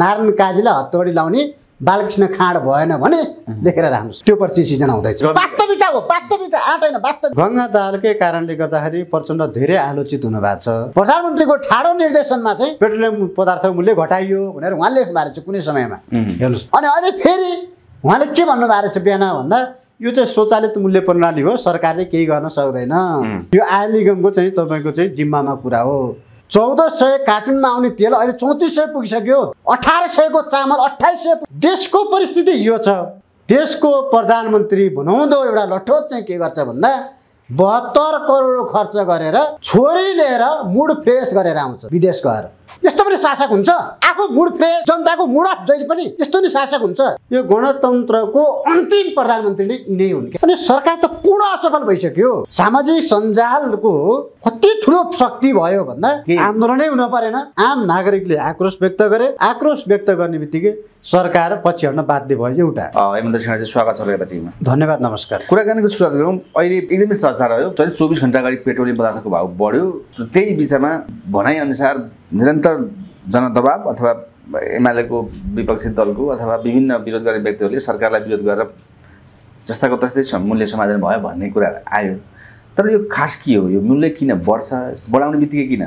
नारायण काजीलाई हतवडी लाउने बालकृष्ण खाँड भएन भने देखेर राख्नुहोस् त्यो प्रति सिजन आउँदैछ वास्तविकता हो वास्तविकता होइन वास्तविक गङ्गा दालकै कारणले गर्दाखेरि प्रचण्ड धेरै आलोचित हुनुभएको छ प्रधानमन्त्रीको ठाडो निर्देशनमा चाहिँ पेट्रोलियम पदार्थको मूल्य घटाइयो भनेर उहाँले लेख्नु भएको छ कुनै समयमा हेर्नुहोस् अनि अहिले फेरि उहाँले के भन्नुभएको छ बिहान भन्दा यो चाहिँ स्वचालित मूल्य प्रणाली हो सरकारले केही गर्न सक्दैन यो आय निगमको चाहिँ तपाईँको चाहिँ जिम्मामा कुरा हो चौध सय कार्टुनमा आउने तेल अहिले चौतिस सय पुगिसक्यो अठार सयको चामल अठाइस सय देशको परिस्थिति यो छ देशको प्रधानमन्त्री भनाउँदो एउटा लठोट चाहिँ के गर्छ भन्दा बहत्तर करोड खर्च गरेर छोरी लिएर मुड फ्रेस गरेर आउँछ विदेश गएर यस्तो पनि शासक हुन्छ आफू मुड फ्रेस जनताको मुड अफ जहिले पनि यस्तो नै शासक हुन्छ यो गणतन्त्रको अन्तिम प्रधानमन्त्री नै यिनै हुन् अनि सरकार त पूर्ण असफल भइसक्यो सामाजिक सञ्जालको कति ठुलो शक्ति भयो भन्दा आन्दोलनै हुन परेन आम नागरिकले आक्रोश व्यक्त गरे आक्रोश व्यक्त गर्ने बित्तिकै सरकार पछि हट्न बाध्य भयो एउटा स्वागत छ धन्यवाद नमस्कार कुराकानीको सुरुवात गरौँ अहिले एकदमै चर्चा रह्यो चौबिस घन्टा अगाडि पेट्रोलियम पदार्थको भाव बढ्यो त्यही बिचमा भनाइअनुसार निरन्तर जनदबाब अथवा एमालेको विपक्षी दलको अथवा विभिन्न विरोध गर्ने व्यक्तिहरूले सरकारलाई विरोध गरेर जस्ताको तस्तै मूल्य समाधान भयो भन्ने कुरा आयो तर यो खास के हो यो मूल्य किन बढ्छ बढाउने बित्तिकै किन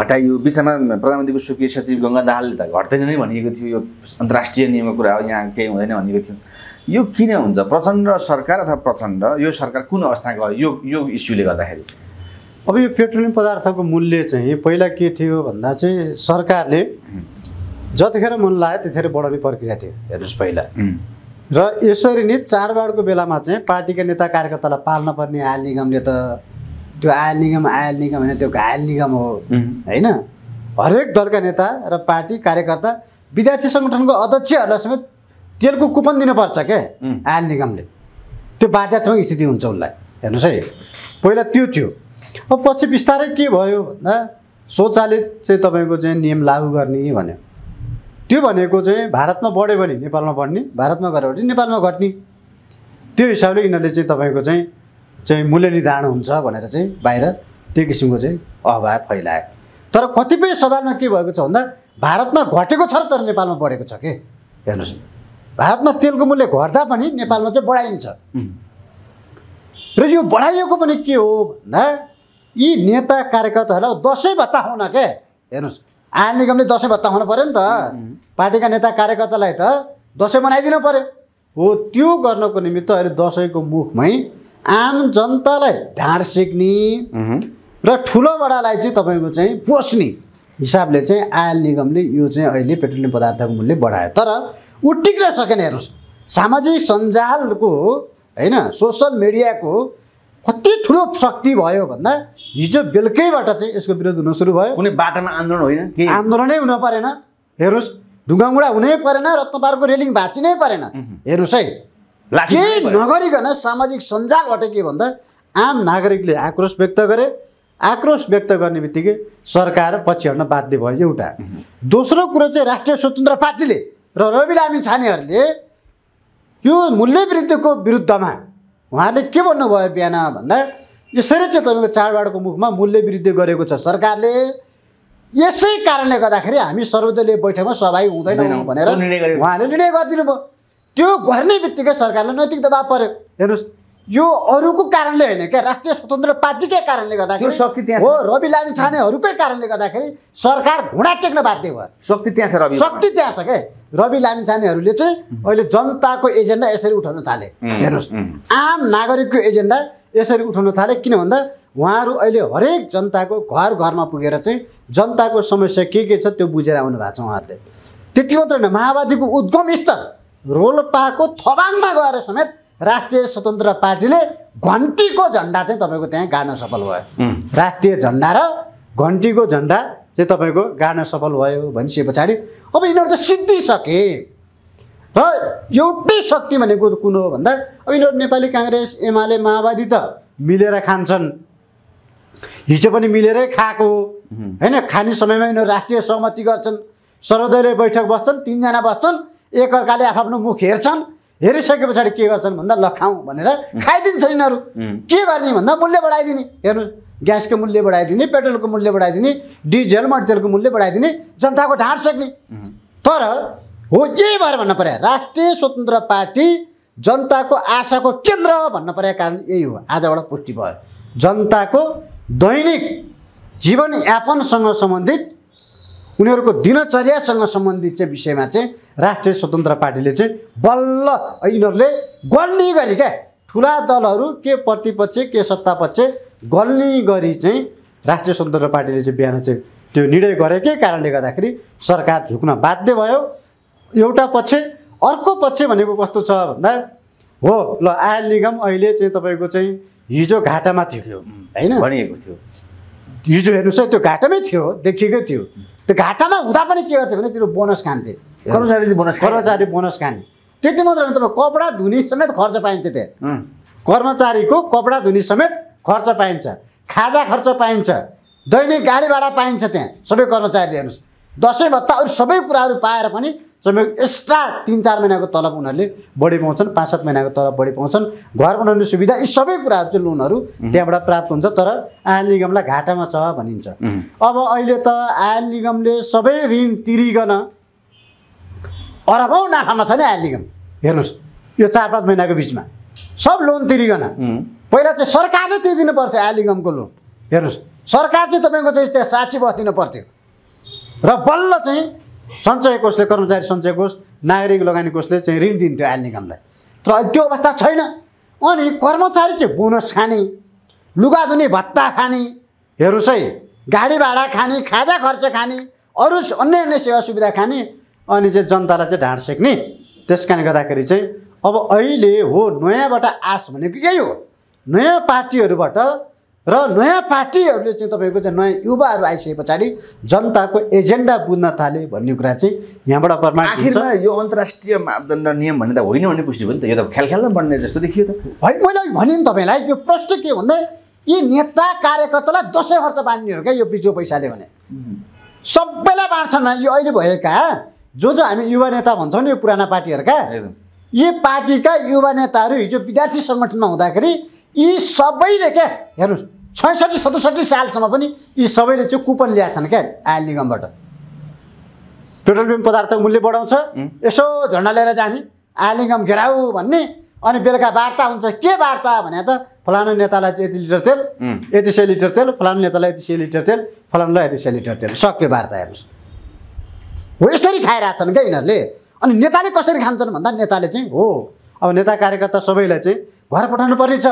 घटाइयो बिचमा प्रधानमन्त्रीको स्वकीय सचिव गङ्गा दाहालले त घट्दैन नै भनिएको थियो यो अन्तर्राष्ट्रिय नियमको कुरा हो यहाँ केही हुँदैन भनिएको थियो यो किन हुन्छ प्रचण्ड सरकार अथवा प्रचण्ड यो सरकार कुन अवस्था गयो यो यो इस्युले गर्दाखेरि अब यो पेट्रोलियम पदार्थको मूल्य चाहिँ पहिला के थियो भन्दा चाहिँ सरकारले जतिखेर मन लाग्यो त्यतिखेर बढाउने प्रक्रिया थियो हेर्नुहोस् पहिला र यसरी नै चाडबाडको बेलामा चाहिँ पार्टीका नेता कार्यकर्तालाई पाल्न पर्ने आयल निगमले त त्यो आयल निगम आयल निगम होइन त्यो घायल निगम हो होइन हरेक दलका नेता र पार्टी कार्यकर्ता विद्यार्थी सङ्गठनको अध्यक्षहरूलाई समेत तेलको कुपन दिनुपर्छ क्या आयल निगमले त्यो बाध्यात्मक स्थिति हुन्छ उसलाई हेर्नुहोस् है पहिला त्यो थियो अब पछि बिस्तारै के भयो भन्दा स्वचालित चाहिँ तपाईँको चाहिँ नियम लागू गर्ने भन्यो त्यो भनेको चाहिँ भारतमा बढ्यो भने नेपालमा बढ्ने भारतमा गऱ्यो भने नेपालमा घट्ने त्यो हिसाबले यिनीहरूले चाहिँ तपाईँको चाहिँ चाहिँ मूल्य निर्धारण हुन्छ भनेर चाहिँ बाहिर त्यो किसिमको चाहिँ अभाव फैलायो तर कतिपय सवालमा के भएको छ भन्दा भारतमा घटेको छ तर नेपालमा बढेको छ के हेर्नुहोस् भारतमा तेलको मूल्य घट्दा पनि नेपालमा चाहिँ बढाइन्छ र यो बढाइएको पनि के हो भन्दा यी नेता कार्यकर्ताहरूलाई दसैँ भत्ता हुन के हेर्नुहोस् आय निगमले दसैँ भत्ता हुनु पऱ्यो नि त पार्टीका नेता कार्यकर्तालाई त दसैँ बनाइदिनु पऱ्यो हो त्यो गर्नको निमित्त अहिले दसैँको मुखमै आम जनतालाई ढाड सिक्ने र ठुलोबडालाई चाहिँ तपाईँको चाहिँ पोस्ने हिसाबले चाहिँ आयल निगमले यो चाहिँ अहिले पेट्रोलियम पदार्थको मूल्य बढायो तर टिक्न सकेन हेर्नुहोस् सामाजिक सञ्जालको होइन सोसल मिडियाको कति ठुलो शक्ति भयो भन्दा हिजो बेलुकैबाट चाहिँ यसको विरोध हुन सुरु भयो कुनै बाटोमा आन्दोलन होइन आन्दोलनै हुन परेन हेर्नुहोस् ढुङ्गामुडा हुनै परेन रत्नपारको रेलिङ भाँचिनै परेन हेर्नुहोस् है केही नगरिकन सामाजिक सञ्जालबाट के भन्दा आम नागरिकले आक्रोश व्यक्त गरे आक्रोश व्यक्त गर्ने बित्तिकै सरकार पछि हट्न बाध्य भयो एउटा दोस्रो कुरो चाहिँ राष्ट्रिय स्वतन्त्र पार्टीले र रवि लामी छानेहरूले यो मूल्य वृद्धिको विरुद्धमा उहाँहरूले के भन्नुभयो बिहान भन्दा यसरी चाहिँ तपाईँको चाडबाडको मुखमा मूल्य वृद्धि गरेको छ सरकारले यसै कारणले गर्दाखेरि हामी सर्वदलीय बैठकमा सहभागी हुँदैनौँ भनेर उहाँले निर्णय गरिदिनु भयो त्यो गर्ने बित्तिकै सरकारले नैतिक दबाब पऱ्यो हेर्नुहोस् यो अरूको कारणले होइन क्या राष्ट्रिय स्वतन्त्र पार्टीकै कारणले गर्दाखेरि शक्ति त्यहाँ हो रवि लामी छानेहरूकै कारणले गर्दाखेरि सरकार घुँडा टेक्न बाध्य भयो शक्ति त्यहाँ छ रवि शक्ति त्यहाँ छ क्या रवि लामी छानेहरूले चाहिँ अहिले जनताको एजेन्डा यसरी उठाउन थाले हेर्नुहोस् आम नागरिकको एजेन्डा यसरी उठाउन थाले किन भन्दा उहाँहरू अहिले हरेक जनताको घर घरमा पुगेर चाहिँ जनताको समस्या के के छ त्यो बुझेर आउनु भएको छ उहाँहरूले त्यति मात्र होइन माओवादीको उद्गम स्तर रोल्पाको थबाङमा गएर समेत राष्ट्रिय स्वतन्त्र पार्टीले घन्टीको झन्डा चाहिँ तपाईँको त्यहाँ गाड्न सफल भयो राष्ट्रिय झन्डा र घन्टीको झन्डा चाहिँ तपाईँको गाड्न सफल भयो भनिसके पछाडि अब यिनीहरू त सिद्धिसके र एउटै शक्ति भनेको कुन हो भन्दा अब यिनीहरू नेपाली काङ्ग्रेस एमाले माओवादी त मिलेर खान्छन् हिजो पनि मिलेरै खाएको हो होइन खाने समयमा यिनीहरू राष्ट्रिय सहमति गर्छन् सर्वदलीय बैठक बस्छन् तिनजना बस्छन् एकअर्काले आफ्नो मुख हेर्छन् हेरिसके पछाडि के गर्छन् भन्दा ल खाउँ भनेर खाइदिन्छन् यिनीहरू के गर्ने भन्दा मूल्य बढाइदिने हेर्नु ग्यासको मूल्य बढाइदिने पेट्रोलको मूल्य बढाइदिने डिजेल मटेलको मूल्य बढाइदिने जनताको ढाँड सेक्ने तर हो यही भएर भन्नु पर्यो राष्ट्रिय स्वतन्त्र पार्टी जनताको आशाको केन्द्र भन्न परेको कारण यही हो आजबाट पुष्टि भयो जनताको दैनिक जीवनयापनसँग सम्बन्धित उनीहरूको दिनचर्यासँग सम्बन्धित चाहिँ विषयमा चाहिँ राष्ट्रिय स्वतन्त्र पार्टीले चाहिँ बल्ल यिनीहरूले गल्ली गरी क्या ठुला दलहरू के प्रतिपक्ष के सत्तापक्ष गल्ली गरी चाहिँ राष्ट्रिय स्वतन्त्र पार्टीले चाहिँ बिहान चाहिँ त्यो निर्णय गरेकै कारणले गर्दाखेरि सरकार झुक्न बाध्य भयो एउटा पक्ष अर्को पक्ष भनेको कस्तो छ भन्दा हो ल आयल निगम अहिले चाहिँ तपाईँको चाहिँ हिजो घाटामा थियो होइन भनिएको थियो हिजो हेर्नुहोस् त्यो घाटामै थियो देखिएकै थियो त्यो घाटामा हुँदा पनि के गर्थ्यो भने त्यो बोनस खान्थे कर्मचारी बोनस कर्मचारी बोनस खाने त्यति मात्र होइन तपाईँ कपडा धुने समेत खर्च पाइन्छ त्यहाँ कर्मचारीको कपडा धुने समेत खर्च पाइन्छ खाजा खर्च पाइन्छ दैनिक गाडी भाडा पाइन्छ त्यहाँ सबै कर्मचारीले हेर्नुहोस् दसैँ भत्ता अरू सबै कुराहरू पाएर पनि तपाईँको एक्स्ट्रा तिन चार महिनाको तलब उनीहरूले बढी पाउँछन् पाँच सात महिनाको तलब बढी पाउँछन् घर बनाउने सुविधा यी सबै कुराहरू चाहिँ लोनहरू त्यहाँबाट प्राप्त हुन्छ तर आयल निगमलाई घाटामा छ भनिन्छ अब अहिले त आयल निगमले सबै ऋण तिरिकन अरबौँ नाफामा छ नि आयल निगम हेर्नुहोस् यो चार पाँच महिनाको बिचमा सब लोन तिरिकन पहिला चाहिँ सरकारले तिरिदिनु पर्थ्यो आयल निगमको लोन हेर्नुहोस् सरकार चाहिँ तपाईँको चाहिँ त्यहाँ साक्षी बसिदिनु पर्थ्यो र बल्ल चाहिँ सञ्चय कोषले कर्मचारी सञ्चय कोष नागरिक लगानी कोषले चाहिँ ऋण दिन्थ्यो आयल निगमलाई तर अहिले त्यो अवस्था छैन अनि कर्मचारी चाहिँ बोनस खाने लुगा धुने भत्ता खाने हेर्नुहोस् है गाडी भाडा खाने खाजा खर्च खाने अरू अन्य अन्य सेवा सुविधा खाने अनि चाहिँ जनतालाई चाहिँ ढाँड सेक्ने त्यस कारणले गर्दाखेरि चाहिँ अब अहिले हो नयाँबाट आश भनेको यही हो नयाँ पार्टीहरूबाट र नयाँ पार्टीहरूले चाहिँ तपाईँको चाहिँ नयाँ युवाहरू आइसके पछाडि जनताको एजेन्डा बुझ्न थाले भन्ने कुरा चाहिँ यहाँबाट प्रमाण आखिरमा यो अन्तर्राष्ट्रिय मापदण्ड नियम भन्ने त होइन भन्ने पुष्टि भयो नि त यो त खेल खेलखेलमा बन्ने जस्तो देखियो त होइन मैले भने नि तपाईँलाई यो प्रश्न के भन्दा यी नेता कार्यकर्तालाई दसैँ खर्च बाँड्ने हो क्या यो बिचो पैसाले भने सबैलाई बाँड्छन् यो अहिले भएका जो जो हामी युवा नेता भन्छौँ नि यो पुराना पार्टीहरूका यी पार्टीका युवा नेताहरू हिजो विद्यार्थी सङ्गठनमा हुँदाखेरि यी सबैले क्या हेर्नुहोस् छैसठी सतसठी सालसम्म पनि यी सबैले चाहिँ कुपन ल्याएको छन् क्या आयल निगमबाट पेट्रोलियम पदार्थ मूल्य बढाउँछ यसो झन्डा लिएर जाने आयल निगम घेराउ भन्ने अनि बेलुका वार्ता हुन्छ के वार्ता भने त फलानु नेतालाई चाहिँ यति लिटर तेल यति सय लिटर तेल फलानु नेतालाई यति सय लिटर तेल फलानुलाई यति सय लिटर तेल सक्यो वार्ता हेर्नुहोस् हो यसरी खाइरहेछन् क्या यिनीहरूले अनि नेताले कसरी खान्छन् भन्दा नेताले चाहिँ हो अब नेता कार्यकर्ता सबैलाई चाहिँ घर पठाउनु पर्नेछ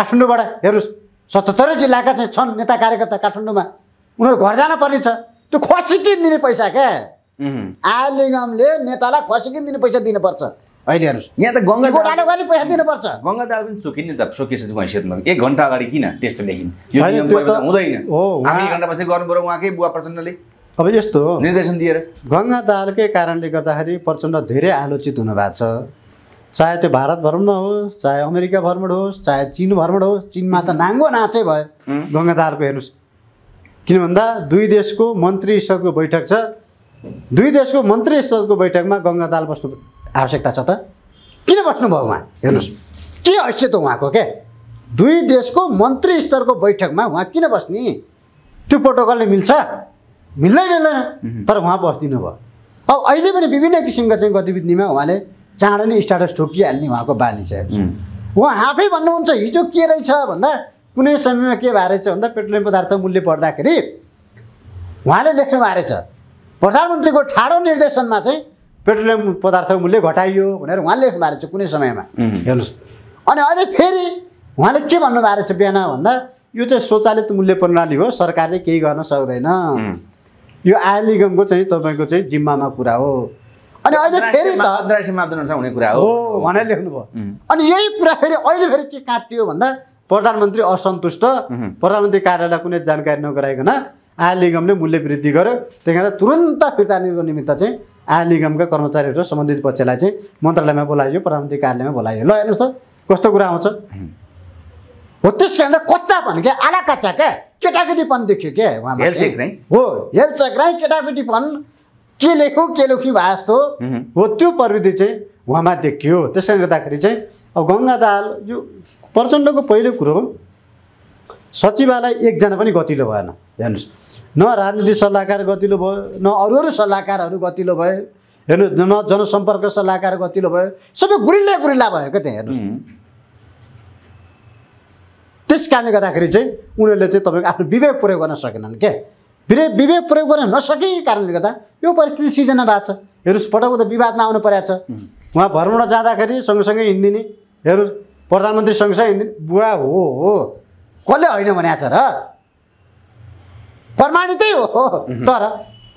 काठमाडौँबाट हेर्नुहोस् सतहत्तरै जिल्लाका चाहिँ छन् नेता कार्यकर्ता काठमाडौँमा उनीहरू घर जान पर्ने छ त्यो खसिकिन दिने पैसा क्या आय नेतालाई खसिकिन दिने पैसा दिनुपर्छ अहिले हेर्नुहोस् यहाँ त गङ्गा गोडालो गरी पैसा दिनुपर्छ गङ्गा दाल पनि चुकिन् नि त चुकिसक्यो हैसियतमा एक घन्टा अगाडि किन त्यस्तो लेखिन् हुँदैन हो एक घन्टा पछि गर्नु पऱ्यो उहाँकै बुवा प्रचण्डले अब यस्तो निर्देशन दिएर गङ्गा दालकै कारणले गर्दाखेरि प्रचण्ड धेरै आलोचित हुनुभएको छ चाहे त्यो भारत भ्रमण होस् चाहे अमेरिका भ्रमण होस् चाहे चिन भ्रमण होस् चिनमा त नाङ्गो नाचै भयो गङ्गाधारको हेर्नुहोस् किन भन्दा दुई देशको मन्त्री स्तरको बैठक छ दुई देशको मन्त्री स्तरको बैठकमा गङ्गाधार बस्नु आवश्यकता छ त किन बस्नुभयो उहाँ हेर्नुहोस् के हैसियत हो उहाँको क्या दुई देशको मन्त्री स्तरको बैठकमा उहाँ किन बस्ने त्यो प्रोटोकलले मिल्छ मिल्दै मिल्दैन तर उहाँ बस्दिनु भयो अब अहिले पनि विभिन्न किसिमका चाहिँ गतिविधिमा उहाँले चाँडो नै स्ट्याटस ठोकिहाल्ने उहाँको बानी छ उहाँ आफै भन्नुहुन्छ हिजो के रहेछ भन्दा कुनै समयमा के भएको रहेछ भन्दा पेट्रोलियम पदार्थ मूल्य बढ्दाखेरि उहाँले लेख्नु भएको रहेछ प्रधानमन्त्रीको ठाडो निर्देशनमा चाहिँ पेट्रोलियम पदार्थको मूल्य घटाइयो भनेर उहाँले लेख्नु भएको रहेछ कुनै समयमा हेर्नुहोस् अनि अहिले फेरि उहाँले के भन्नुभएको रहेछ बिहान भन्दा यो चाहिँ स्वचालित मूल्य प्रणाली हो सरकारले केही गर्न सक्दैन यो आय निगमको चाहिँ तपाईँको चाहिँ जिम्मामा कुरा हो अनि अहिले फेरि त अनुसार हुने कुरा हो भनेर लेख्नुभयो अनि यही कुरा फेरि अहिले फेरि के काटियो भन्दा प्रधानमन्त्री असन्तुष्ट प्रधानमन्त्री कार्यालयलाई कुनै जानकारी नगराइकन आय निगमले मूल्य वृद्धि गर्यो त्यही कारण तुरन्त फिर्ता निमित्त चाहिँ आय निगमका कर्मचारीहरू सम्बन्धित पक्षलाई चाहिँ मन्त्रालयमा बोलाइयो प्रधानमन्त्री कार्यालयमा बोलाइयो ल हेर्नुहोस् त कस्तो कुरा आउँछ हो त्यस कारण कच्चा भने क्या आला कच्चा क्या पनि देखियो क्या उहाँ हो हेल्थ केटाकेटी पनि के लेखौँ के लेखी भए जस्तो हो त्यो प्रविधि चाहिँ उहाँमा देखियो त्यसैले गर्दाखेरि चाहिँ अब गङ्गा दाल यो प्रचण्डको पहिलो कुरो सचिवालय एकजना पनि गतिलो भएन हेर्नुहोस् न राजनीति सल्लाहकार गतिलो भयो न अरू अरू सल्लाहकारहरू गतिलो भए हेर्नु न जनसम्पर्क सल्लाहकार गतिलो भयो सबै गुरिल्ला गुरिल्ला भयो क्या त्यहाँ हेर्नुहोस् त्यस कारणले गर्दाखेरि चाहिँ उनीहरूले चाहिँ तपाईँको आफ्नो विवेक प्रयोग गर्न सकेनन् क्या विवे विवेक प्रयोग गर्न नसकेको कारणले गर्दा यो परिस्थिति सिर्जना भएको छ हेर्नुहोस् पटक त विवादमा आउनु परेको छ उहाँ भ्रमण जाँदाखेरि सँगसँगै हिँडिदिने हेर्नु प्रधानमन्त्री सँगसँगै हिँडिदिने बुवा हो हो कसले होइन भनेको छ र प्रमाणितै हो तर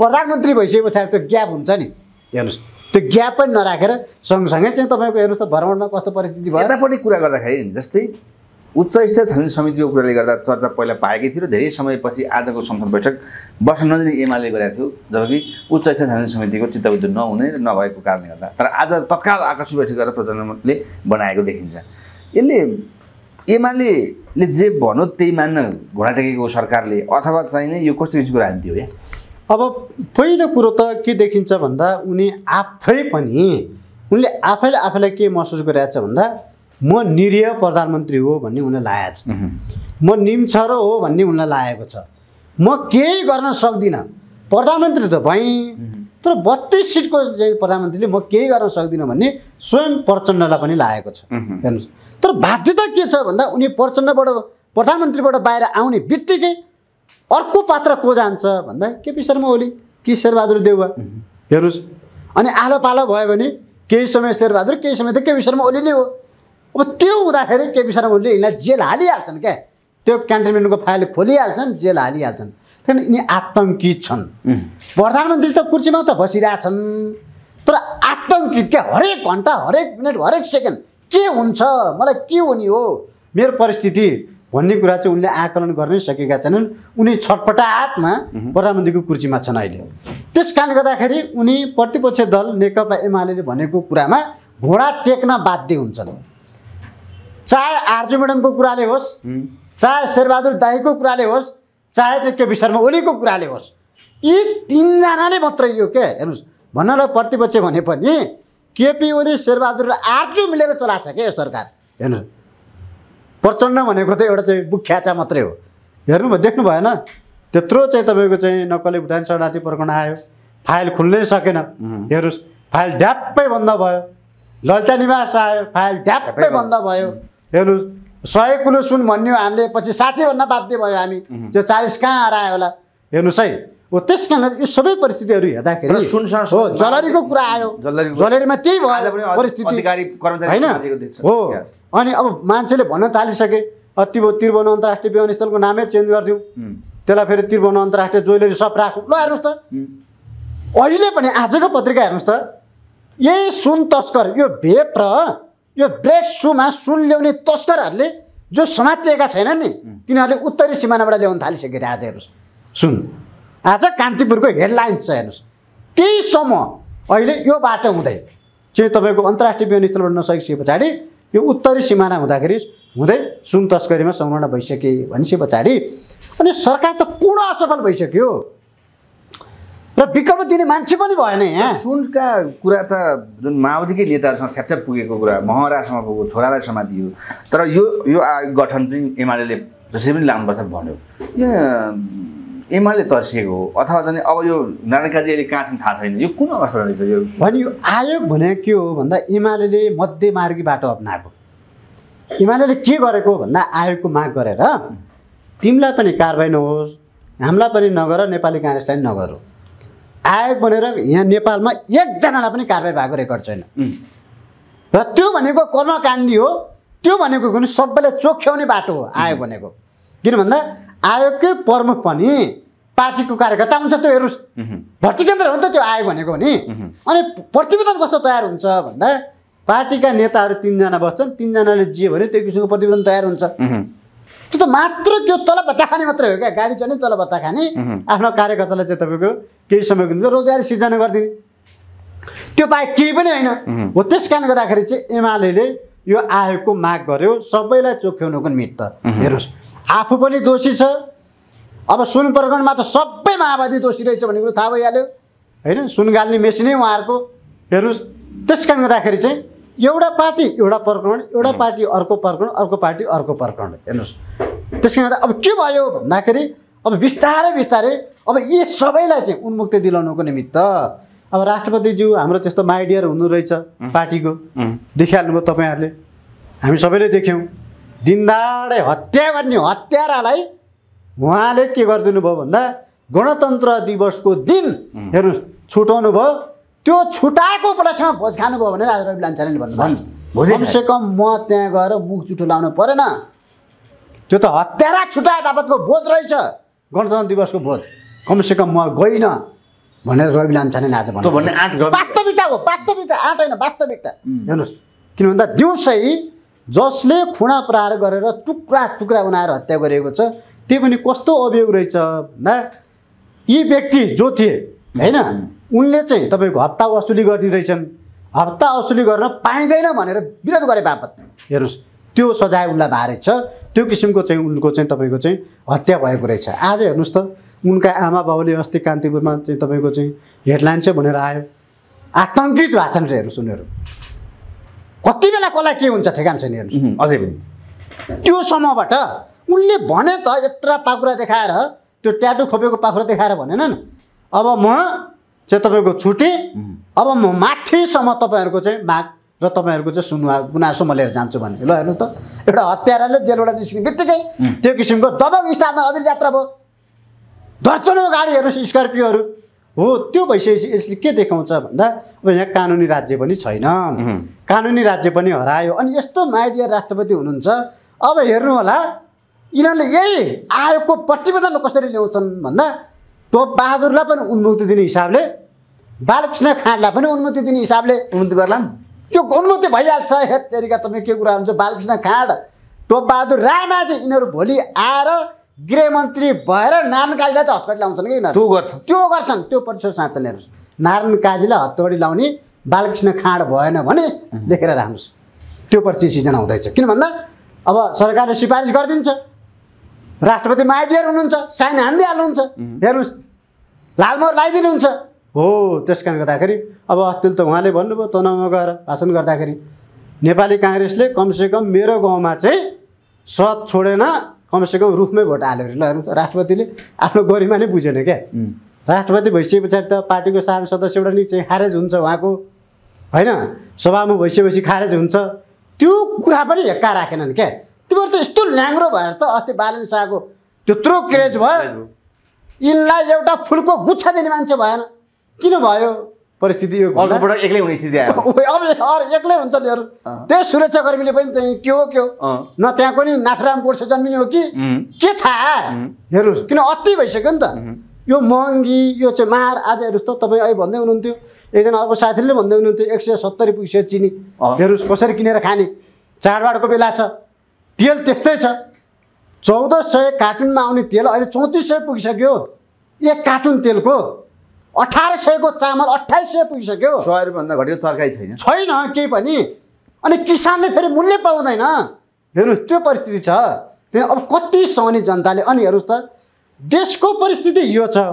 प्रधानमन्त्री भइसके पछाडि त्यो ग्याप हुन्छ नि हेर्नुहोस् त्यो ग्याप पनि नराखेर सँगसँगै चाहिँ तपाईँको हेर्नुहोस् त भ्रमणमा कस्तो परिस्थिति भयो यतापट्टि कुरा गर्दाखेरि जस्तै उच्च स्तरीय छनौट समितिको कुराले गर्दा चर्चा पहिला पाएकै थियो र धेरै समयपछि आजको संसद बैठक बस्न नदिने एमाले गरेको थियो जबकि उच्च स्तरीय छनौट समितिको चित्तबुद्ध नहुने र नभएको कारणले गर्दा तर आज तत्काल आकस्मिक बैठक गरेर प्रचण्डले बनाएको देखिन्छ यसले एमाले जे भनौँ त्यही मान्न घोडा टेकेको सरकारले अथवा चाहिँ यो कस्तो किसिमको राजनीति हो या अब पहिलो कुरो त के देखिन्छ भन्दा उनी आफै पनि उनले आफैले आफैलाई के महसुस गरिरहेको छ भन्दा म निरीह प्रधानमन्त्री हो भन्ने उनलाई लागेको छ म निम्छर हो भन्ने उनलाई लागेको छ म केही गर्न सक्दिनँ प्रधानमन्त्री त भएँ तर बत्तिस सिटको चाहिँ प्रधानमन्त्रीले म केही गर्न सक्दिनँ भन्ने स्वयं प्रचण्डलाई पनि लागेको छ हेर्नुहोस् तर बाध्यता के छ भन्दा उनी प्रचण्डबाट प्रधानमन्त्रीबाट बाहिर आउने बित्तिकै अर्को पात्र को जान्छ भन्दा केपी शर्मा ओली कि शेरबहादुर देउवा हेर्नुहोस् अनि आलो पालो भयो भने केही समय शेरबहादुर केही समय त केपी शर्मा ओली नै हो अब त्यो हुँदाखेरि केपी शर्मा ओलीले यिनीलाई जेल हालिहाल्छन् क्या त्यो क्यान्टोनमेन्टको फाइल खोलिहाल्छन् जेल हालिहाल्छन् किन यिनी आतङ्कित छन् प्रधानमन्त्री त कुर्सीमा त बसिरहेछन् तर आतङ्कित क्या हरेक घन्टा हरेक मिनट हरेक सेकेन्ड के हुन्छ मलाई के हुने हो मेरो परिस्थिति भन्ने कुरा चाहिँ उनले आकलन गर्नै सकेका छैनन् उनी छटपटातमा प्रधानमन्त्रीको कुर्सीमा छन् अहिले त्यस कारणले गर्दाखेरि उनी प्रतिपक्ष दल नेकपा एमाले भनेको कुरामा घोडा टेक्न बाध्य हुन्छन् चाहे आर्जु म्याडमको कुराले होस् चाहे शेरबहादुर दाईको कुराले होस् चाहे चाहिँ केपी शर्मा ओलीको कुराले होस् यी तिनजनाले मात्रै यो के हेर्नुहोस् भन्नलाई प्रतिपक्ष भने पनि केपी ओली शेरबहादुर र आर्जु मिलेर चलाएको छ क्या यो सरकार हेर्नु प्रचण्ड भनेको त एउटा चाहिँ बुख्याचा मात्रै हो हेर्नु भयो देख्नु भएन त्यत्रो चाहिँ तपाईँको चाहिँ नक्कली भुटान शरणार्थी प्रकरण आयो फाइल खुल्नै सकेन हेर्नुहोस् फाइल ढ्याप्पै बन्द भयो ललिता निवास आयो फाइल ढ्याप्पै बन्द भयो हेर्नुहोस् सय कुलो सुन भन्यो हामीले पछि साँच्चैभन्दा बाध्य भयो हामी त्यो चालिस कहाँ आएर आयो होला हेर्नुहोस् है हो त्यस कारण यो सबै परिस्थितिहरू हेर्दाखेरि हो जलरीको कुरा आयो जलरीमा त्यही भयो परिस्थिति होइन हो अनि अब मान्छेले भन्न थालिसके तिब त्रिभुवन अन्तर्राष्ट्रिय विमानस्थलको नामै चेन्ज गरिदिउँ त्यसलाई फेरि त्रिभुवन अन्तर्राष्ट्रिय ज्वेलरी सप राखौँ ल हेर्नुहोस् त अहिले पनि आजको पत्रिका हेर्नुहोस् त यही सुन तस्कर यो भेप र यो ब्रेक सुमा सुन ल्याउने तस्करहरूले जो समातिएका छैनन् नि तिनीहरूले उत्तरी सिमानाबाट ल्याउन अरे आज हेर्नुहोस् सुन आज कान्तिपुरको हेडलाइन्स छ हेर्नुहोस् त्यही समूह अहिले यो बाटो हुँदै चाहिँ तपाईँको अन्तर्राष्ट्रिय विमानस्थलबाट नसकिसके पछाडि यो उत्तरी सिमाना हुँदाखेरि हुँदै सुन तस्करीमा संलग्न भइसके भनिसके पछाडि अनि सरकार त पूर्ण असफल भइसक्यो र विकल्प दिने मान्छे पनि भएन यहाँ सुनका कुरा त जुन माओवादीकै नेताहरूसँग छ्यापछ्याप पुगेको कुरा महरासँग पुगेको छोरालाई समातियो तर यो यो गठन चाहिँ एमाले जसरी पनि लानुपर्छ भन्यो यो एमाले तर्सिएको हो अथवा चाहिँ अब यो नारायणकाजी अहिले कहाँ छन् थाहा छैन यो कुन अवस्था रहेछ यो भने यो आयोग भने के हो भन्दा एमाले मध्यमार्गी बाटो अप्नाएको एमाले के गरेको भन्दा आयोगको माग गरेर तिमीलाई पनि कारवाही नहोस् हामीलाई पनि नगर नेपाली काङ्ग्रेसलाई नगर आयोग भनेर यहाँ नेपालमा एकजनालाई पनि कारवाही भएको रेकर्ड छैन र त्यो भनेको कर्मकाण्डी हो त्यो भनेको कुनै सबैलाई चोख्याउने बाटो हो आयोग भनेको किन भन्दा आयोगकै प्रमुख पनि पार्टीको कार्यकर्ता हुन्छ त्यो हेर्नुहोस् भर्ती केन्द्र हो नि त त्यो आयोग भनेको नि अनि प्रतिवेदन कस्तो तयार हुन्छ भन्दा पार्टीका नेताहरू तिनजना बस्छन् तिनजनाले जे भन्यो त्यो किसिमको प्रतिवेदन तयार हुन्छ त्यो त मात्र त्यो तल भत्ता खाने मात्रै हो क्या गाडी चल्ने तल भत्ता खाने आफ्नो कार्यकर्तालाई चाहिँ तपाईँको केही समयको निम्ति रोजगारी सिर्जना गरिदिने त्यो बाहेक केही पनि होइन हो त्यस कारणले गर्दाखेरि चाहिँ एमाले यो आयोगको माग गर्यो सबैलाई चोख्याउनुको निमित्त हेर्नुहोस् आफू पनि दोषी छ अब सुन प्रकरणमा त सबै माओवादी दोषी रहेछ भन्ने कुरो थाहा भइहाल्यो होइन सुन गाल्ने मेसिनै उहाँहरूको हेर्नुहोस् त्यस कारणले गर्दाखेरि चाहिँ एउटा पार्टी एउटा प्रकरण एउटा पार्टी अर्को प्रकरण अर्को पार्टी अर्को प्रकरण हेर्नुहोस् त्यस कारण अब के भयो भन्दाखेरि अब बिस्तारै बिस्तारै अब यी सबैलाई चाहिँ उन्मुक्ति दिलाउनुको निमित्त अब राष्ट्रपतिज्यू हाम्रो त्यस्तो माइडियर हुनु रहेछ पार्टीको देखिहाल्नुभयो तपाईँहरूले हामी सबैले देख्यौँ दिनदाडै हत्या गर्ने हत्यारालाई उहाँले के गरिदिनु भयो भन्दा गणतन्त्र दिवसको दिन हेर्नु छुटाउनु भयो त्यो छुटाएको उपलक्ष्यमा भोज खानुभयो भने आज रवि लान्छानेले भन्नुभयो कमसेकम म त्यहाँ गएर मुख चुठो लाउनु परेन त्यो त हत्यारा छुट्याए बापतको बोझ रहेछ गणतन्त्र दिवसको बोझ कमसेकम म गइनँ भनेर रवि लामछानेले आज भन्नु भन्ने आँट वास्तविकता हो वास्तविकता आँट होइन वास्तविकता हेर्नुहोस् किन भन्दा दिउँसै जसले खुँडा प्रहार गरेर टुक्रा टुक्रा बनाएर हत्या गरेको छ त्यो पनि कस्तो अभियोग रहेछ भन्दा यी व्यक्ति जो थिए होइन उनले चाहिँ तपाईँको हप्ता असुली गरिदिँदैछन् हप्ता असुली गर्न पाइँदैन भनेर विरोध गरे बापत हेर्नुहोस् त्यो सजाय उसलाई भारेको छ त्यो किसिमको चाहिँ उनको चाहिँ तपाईँको चाहिँ हत्या भएको रहेछ आज हेर्नुहोस् त उनका आमा बाबुले अस्ति कान्तिपुरमा चाहिँ तपाईँको चाहिँ हेडलाइन चाहिँ भनेर आयो आतङ्कित भएको छ हेर्नुहोस् उनीहरू कति बेला कसलाई के हुन्छ ठेगान छैन हेर्नु अझै पनि त्यो समयबाट उनले भने त यत्र पाखुरा देखाएर त्यो ट्याटु खोपेको पाखुरा देखाएर भनेन नि अब म चाहिँ तपाईँको छुटेँ अब म माथिसम्म तपाईँहरूको चाहिँ माग र तपाईँहरूको चाहिँ सुनवा गुनासो म लिएर जान्छु भन्ने ल हेर्नु त एउटा हत्याराले जेलबाट निस्किने बित्तिकै त्यो किसिमको दबङ स्थानमा अबिर जात्रा भयो गाडी गाडीहरू स्कर्पियोहरू हो त्यो भइसकेपछि यसले के देखाउँछ भन्दा अब यहाँ कानुनी राज्य पनि छैन कानुनी राज्य पनि हरायो अनि यस्तो माइडिया राष्ट्रपति हुनुहुन्छ अब हेर्नु होला यिनीहरूले यही आयोगको प्रतिवेदनमा कसरी ल्याउँछन् भन्दा टोप बहादुरलाई पनि उन्मुक्ति दिने हिसाबले बालकृष्ण खाँडलाई पनि उन्मुक्ति दिने हिसाबले उन्मुक्ति गर्ला त्यो उन्नति भइहाल्छ हेर तेरिका तपाईँ के कुरा हुन्छ बालकृष्ण खाँड टोपबहादुर राणा चाहिँ यिनीहरू भोलि आएर गृहमन्त्री भएर नारायण काजीलाई चाहिँ हतकडी लाउँछन् कि त्यो गर्छन् त्यो गर्छन् त्यो प्रतिशोध साँच्छन् हेर्नुहोस् नारायण काजीलाई हतकडी लाउने बालकृष्ण खाँड भएन भने देखेर राख्नुहोस् त्यो प्रति सिजन आउँदैछ किन भन्दा अब सरकारले सिफारिस गरिदिन्छ राष्ट्रपति माइडियर हुनुहुन्छ साइन हानिदिइहाल्नुहुन्छ हेर्नुहोस् लालमोर लगाइदिनुहुन्छ हो त्यस कारण गर्दाखेरि अब अस्ति त उहाँले भन्नुभयो तनावमा गएर भाषण गर्दाखेरि नेपाली काङ्ग्रेसले कमसेकम मेरो गाउँमा चाहिँ सत छोडेन कमसेकम रुखमै भोट हाल्यो अरे ल राष्ट्रपतिले आफ्नो गरिमा नै बुझेन क्या राष्ट्रपति भइसके पछाडि त पार्टीको साधारण सदस्यबाट नि चाहिँ खारेज हुन्छ उहाँको होइन सभामा भइसकेपछि खारेज हुन्छ त्यो कुरा पनि हेक्का राखेनन् क्या तिमीहरू त यस्तो ल्याङ्ग्रो भएर त अस्ति बालन शाहको त्यत्रो क्रेज भयो यिनलाई एउटा फुलको गुच्छा दिने मान्छे भएन किन भयो परिस्थिति यो अर्कोबाट एक्लै हुने स्थिति आयो अब एक्लै हुन्छ नि त्यही सुरक्षाकर्मीले पनि चाहिँ के हो के हो न त्यहाँ पनि नाथराम गोर्से जन्मिने हो कि के थाहा हेर्नुहोस् किन अति भइसक्यो नि त यो महँगी यो चाहिँ मार आज हेर्नुहोस् त तपाईँ अहिले भन्दै हुनुहुन्थ्यो एकजना अर्को साथीले भन्दै हुनुहुन्थ्यो एक सय सत्तरी पुगिसक्यो चिनी हेर्नुहोस् कसरी किनेर खाने चाडबाडको बेला छ तेल त्यस्तै छ चौध सय कार्टुनमा आउने तेल अहिले चौतिस सय पुगिसक्यो एक कार्टुन तेलको अठार सयको चामल अठाइस सय पुगिसक्यो सय रुपियाँभन्दा घटेको तरकारी छैन छैन केही पनि अनि किसानले फेरि मूल्य पाउँदैन हेर्नुहोस् त्यो परिस्थिति छ अब कति सहने जनताले अनि हेर्नुहोस् त देशको परिस्थिति यो छ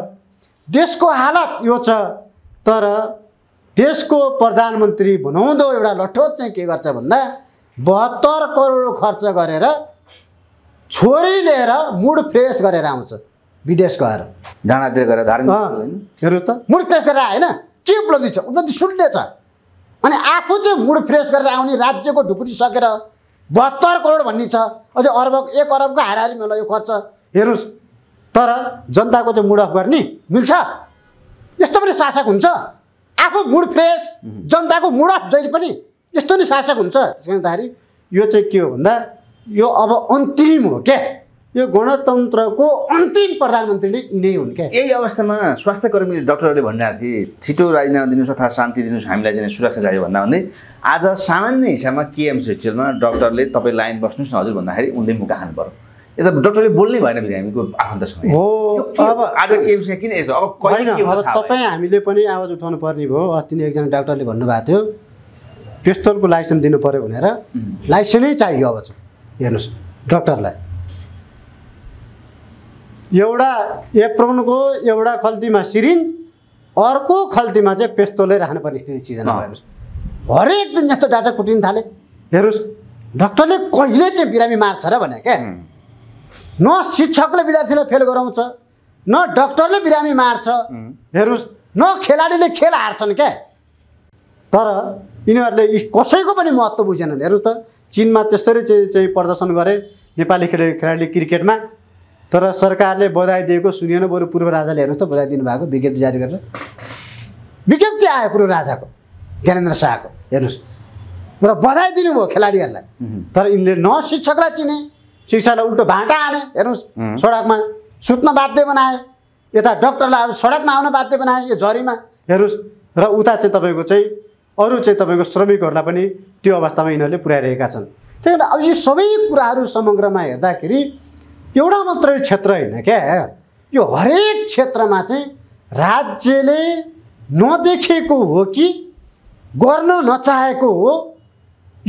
देशको हालत यो छ तर देशको प्रधानमन्त्री भनाउँदो एउटा लठोट चाहिँ के गर्छ भन्दा बहत्तर करोड खर्च गरेर छोरी लिएर मुड फ्रेस गरेर आउँछ विदेश गएर डाँडातिर गएर धार्मिक हेर्नुहोस् त मुड फ्रेस गरेर आएन के उपलब्धि छ उपलब्धि शून्य छ अनि आफू चाहिँ मुड फ्रेस गरेर आउने राज्यको ढुकुटी सकेर बहत्तर करोड भन्ने छ अझै अरब एक अरबको हाराहारीमा होला यो खर्च हेर्नुहोस् तर जनताको चाहिँ मुड अफ गर्ने मिल्छ यस्तो पनि शासक हुन्छ आफू मुड फ्रेस जनताको मुड अफ जहिले पनि यस्तो नि शासक हुन्छ त्यस कारण यो चाहिँ के हो भन्दा यो अब अन्तिम हो क्या यो गणतन्त्रको अन्तिम प्रधानमन्त्री नै हुन् क्या यही अवस्थामा स्वास्थ्य कर्मीले डक्टरहरूले भनिरहेको थिए छिटो राजीनामा दिनुहोस् अथवा शान्ति दिनुहोस् हामीलाई चाहिँ सुरक्षा चाहियो भन्दा भन्दै आज सामान्य हिसाबमा केएम सेक्चरमा डक्टरले तपाईँ लाइन बस्नुहोस् न हजुर भन्दाखेरि उनले मुख खानु पऱ्यो यता डक्टरले बोल्ने भएन फेरि हामीको आफन्तसँग हो अब आज केएमसँग किन यसो अब होइन अब तपाईँ हामीले पनि आवाज उठाउनु पर्ने भयो अस्ति नै एकजना डाक्टरले भन्नुभएको थियो पिस्तोलको लाइसेन्स दिनु पऱ्यो भनेर लाइसेन्सै चाहियो अब चाहिँ हेर्नुहोस् डक्टरलाई एउटा एप्रोनको एउटा खल्तीमा सिरिन्ज अर्को खल्तीमा चाहिँ पेस्तोलै राख्नुपर्ने स्थिति सिर्जना हेर्नुहोस् हरेक दिन जस्तो डाटा कुटिन थाले हेर्नुहोस् डक्टरले कहिले चाहिँ बिरामी मार्छ र भने क्या न शिक्षकले विद्यार्थीलाई फेल गराउँछ न डक्टरले बिरामी मार्छ हेर्नुहोस् न खेलाडीले खेल हार्छन् क्या तर यिनीहरूले कसैको पनि महत्त्व बुझेनन् हेर्नुहोस् त चिनमा त्यसरी चाहिँ चाहिँ प्रदर्शन गरे नेपाली खेल खेलाडीले क्रिकेटमा तर सरकारले बधाई दिएको सुनेन बरु पूर्व राजाले हेर्नुहोस् त बधाई दिनुभएको विज्ञप्ति जारी गरेर विज्ञप्ति आयो पूर्व राजाको ज्ञानेन्द्र शाहको हेर्नुहोस् र बधाई दिनुभयो खेलाडीहरूलाई तर यिनले न शिक्षकलाई चिने शिक्षालाई उल्टो भाँटा हाने हेर्नुहोस् सडकमा सुत्न बाध्य बनाए यता डक्टरलाई अब सडकमा आउन बाध्य बनाए यो झरीमा हेर्नुहोस् र उता चाहिँ तपाईँको चाहिँ अरू चाहिँ तपाईँको श्रमिकहरूलाई पनि त्यो अवस्थामा यिनीहरूले पुर्याइरहेका छन् त्यही अब यी सबै कुराहरू समग्रमा हेर्दाखेरि एउटा मात्रै क्षेत्र होइन क्या यो हरेक क्षेत्रमा चाहिँ राज्यले नदेखेको हो कि गर्न नचाहेको हो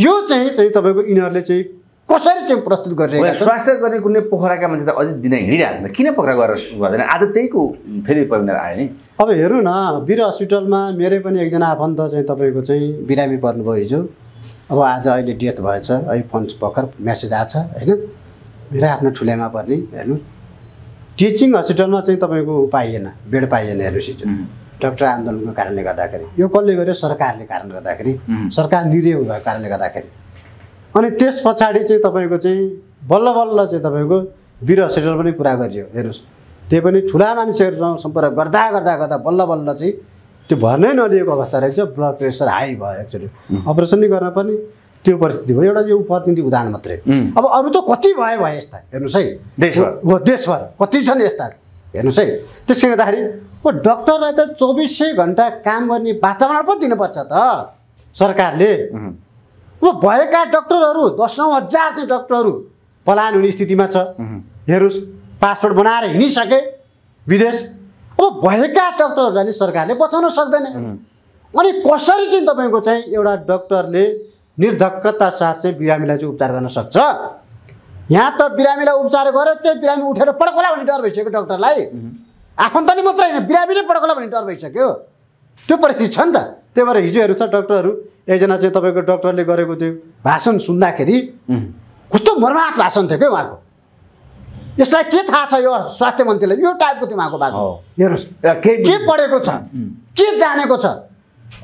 यो चाहिँ चाहिँ तपाईँको यिनीहरूले चाहिँ कसरी चाहिँ प्रस्तुत गरिरहेको स्वास्थ्य गर्ने कुनै पोखराका मान्छे त अझै दिन हिँडिरहेको किन पोखरा गरेर गर्दैन आज त्यहीको फेरि परिणाम आयो नि अब हेर्नु न वीर हस्पिटलमा मेरै पनि एकजना आफन्त चाहिँ तपाईँको चाहिँ बिरामी पर्नुभयो हिजो अब आज अहिले डेथ भएछ है फोन भर्खर मेसेज आएको छ होइन मेरा आफ्नो ठुलेमा पर्ने हेर्नु टिचिङ हस्पिटलमा चाहिँ तपाईँको पाइएन बेड पाइएन हेर्नुहोस् हिजो डक्टर आन्दोलनको कारणले गर्दाखेरि यो कसले गर्यो सरकारले कारण गर्दाखेरि सरकार निरह भएको कारणले गर्दाखेरि अनि त्यस पछाडि चाहिँ तपाईँको चाहिँ बल्ल बल्ल चाहिँ तपाईँको वीर हस्पिटल पनि कुरा गरियो हेर्नुहोस् त्यो पनि ठुला मान्छेहरूसँग सम्पर्क गर्दा गर्दा गर्दा बल्ल बल्ल चाहिँ त्यो भर्नै नलिएको अवस्था रहेछ ब्लड प्रेसर हाई भयो एक्चुली अपरेसन नै गर्न पनि त्यो परिस्थिति भयो एउटा यो प्रतिनिधि उदाहरण मात्रै अब अरू त कति भयो भयो यस्ता हेर्नुहोस् है देशभर देशभर कति छन् यस्ता हेर्नुहोस् है त्यसले गर्दाखेरि अब डक्टरलाई त चौबिसै घन्टा काम गर्ने वातावरण पो दिनुपर्छ त सरकारले अब भएका डक्टरहरू दसौँ हजार चाहिँ डक्टरहरू पलायन हुने स्थितिमा छ हेर्नुहोस् पासपोर्ट बनाएर हिँडिसके विदेश अब भएका डक्टरहरूलाई नि सरकारले बचाउन सक्दैन अनि कसरी चाहिँ तपाईँको चाहिँ एउटा डक्टरले निर्धक्कता साथ चाहिँ बिरामीलाई चाहिँ उपचार गर्न सक्छ यहाँ त बिरामीलाई उपचार गर्यो त्यो बिरामी उठेर पड्कला भन्ने डर भइसक्यो डक्टरलाई आफन्तले मात्र होइन बिरामीले पड्कला भन्ने डर भइसक्यो त्यो परिस्थिति छ नि त त्यही भएर हिजोहरू छ डक्टरहरू एकजना चाहिँ तपाईँको डक्टरले गरेको त्यो भाषण सुन्दाखेरि कस्तो मर्माहत भाषण थियो क्या उहाँको यसलाई के थाहा छ यो स्वास्थ्य मन्त्रीलाई यो टाइपको थियो उहाँको भाषण हेर्नुहोस् के पढेको छ के जानेको छ